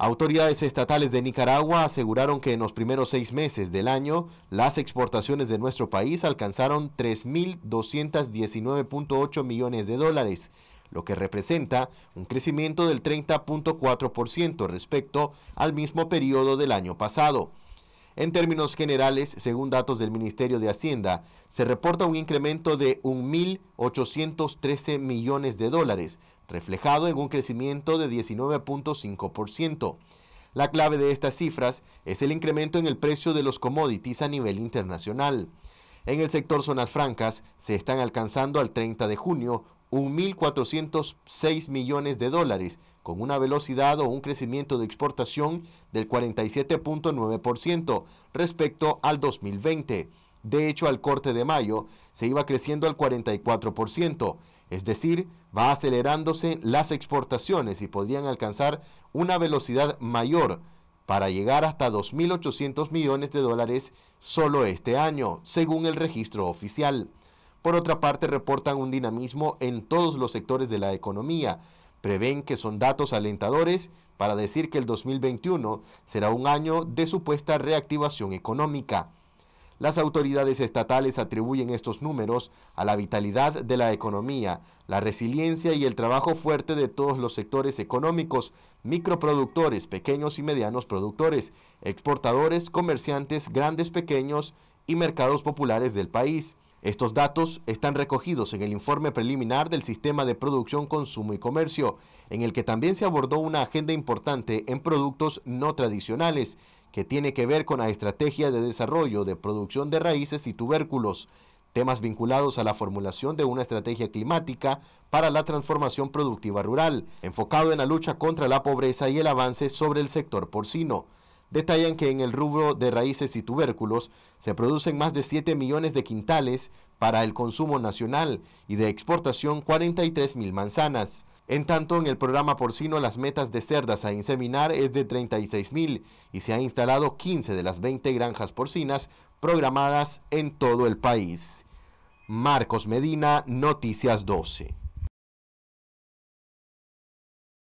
Autoridades estatales de Nicaragua aseguraron que en los primeros seis meses del año, las exportaciones de nuestro país alcanzaron 3.219.8 millones de dólares, lo que representa un crecimiento del 30.4% respecto al mismo periodo del año pasado. En términos generales, según datos del Ministerio de Hacienda, se reporta un incremento de 1.813 millones de dólares reflejado en un crecimiento de 19.5%. La clave de estas cifras es el incremento en el precio de los commodities a nivel internacional. En el sector zonas francas se están alcanzando al 30 de junio 1.406 millones de dólares, con una velocidad o un crecimiento de exportación del 47.9% respecto al 2020. De hecho, al corte de mayo se iba creciendo al 44%. Es decir, va acelerándose las exportaciones y podrían alcanzar una velocidad mayor para llegar hasta 2.800 millones de dólares solo este año, según el registro oficial. Por otra parte, reportan un dinamismo en todos los sectores de la economía. Prevén que son datos alentadores para decir que el 2021 será un año de supuesta reactivación económica. Las autoridades estatales atribuyen estos números a la vitalidad de la economía, la resiliencia y el trabajo fuerte de todos los sectores económicos, microproductores, pequeños y medianos productores, exportadores, comerciantes, grandes, pequeños y mercados populares del país. Estos datos están recogidos en el informe preliminar del Sistema de Producción, Consumo y Comercio, en el que también se abordó una agenda importante en productos no tradicionales, que tiene que ver con la estrategia de desarrollo de producción de raíces y tubérculos, temas vinculados a la formulación de una estrategia climática para la transformación productiva rural, enfocado en la lucha contra la pobreza y el avance sobre el sector porcino detallan que en el rubro de raíces y tubérculos se producen más de 7 millones de quintales para el consumo nacional y de exportación 43 mil manzanas. En tanto, en el programa porcino las metas de cerdas a inseminar es de 36 mil y se han instalado 15 de las 20 granjas porcinas programadas en todo el país. Marcos Medina, Noticias 12.